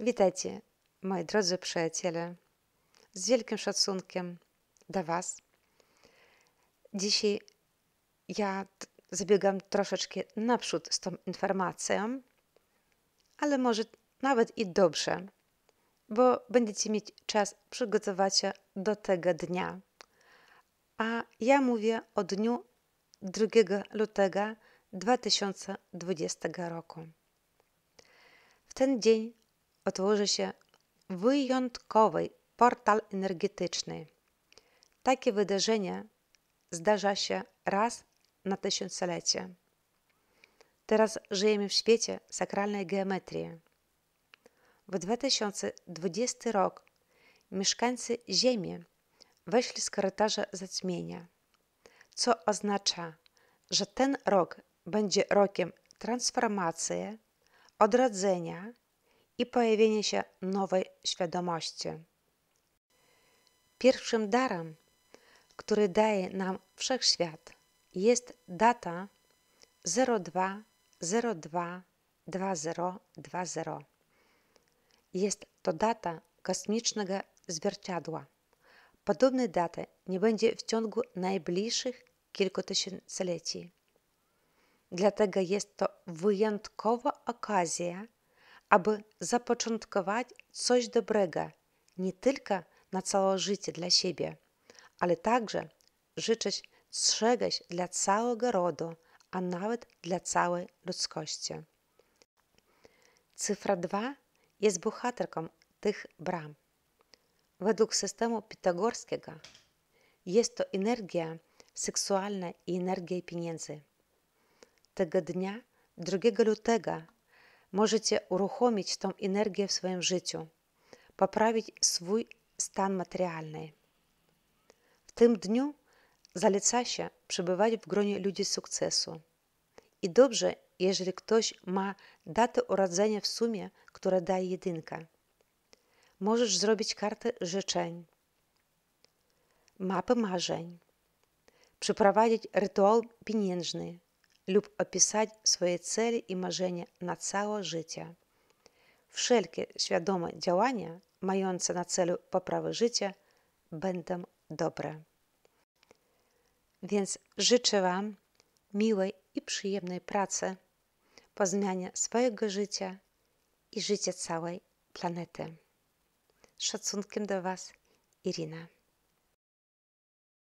Witajcie, moi drodzy przyjaciele, z wielkim szacunkiem do Was. Dzisiaj ja zabiegam troszeczkę naprzód z tą informacją, ale może nawet i dobrze, bo będziecie mieć czas przygotować się do tego dnia. A ja mówię o dniu 2 lutego 2020 roku. W ten dzień otworzy się wyjątkowy portal energetyczny. Takie wydarzenie zdarza się raz na tysiąclecie. Teraz żyjemy w świecie sakralnej geometrii. W 2020 rok mieszkańcy Ziemi weszli z korytarza zaćmienia, co oznacza, że ten rok będzie rokiem transformacji, odrodzenia i pojawienie się nowej świadomości. Pierwszym darem, który daje nam wszechświat, jest data 02022020. Jest to data kosmicznego zwierciadła. Podobnej daty nie będzie w ciągu najbliższych kilku tysiącleci. Dlatego jest to wyjątkowa okazja aby zapoczątkować coś dobrego nie tylko na całe życie dla siebie, ale także życzyć czegoś dla całego rodu, a nawet dla całej ludzkości. Cyfra 2 jest bohaterką tych bram. Według systemu pitagorskiego jest to energia seksualna i energia pieniędzy. Tego dnia, 2 lutego Możecie uruchomić tą energię w swoim życiu, poprawić swój stan materialny. W tym dniu zaleca się przebywać w gronie ludzi sukcesu. I dobrze, jeżeli ktoś ma datę urodzenia w sumie, która daje jedynkę. Możesz zrobić kartę życzeń, mapę marzeń, przeprowadzić rytuał pieniężny, lub opisać swoje cele i marzenia na całe życie. Wszelkie świadome działania mające na celu poprawę życia będą dobre. Więc życzę Wam miłej i przyjemnej pracy po zmianie swojego życia i życia całej planety. Szacunkiem do Was, Irina.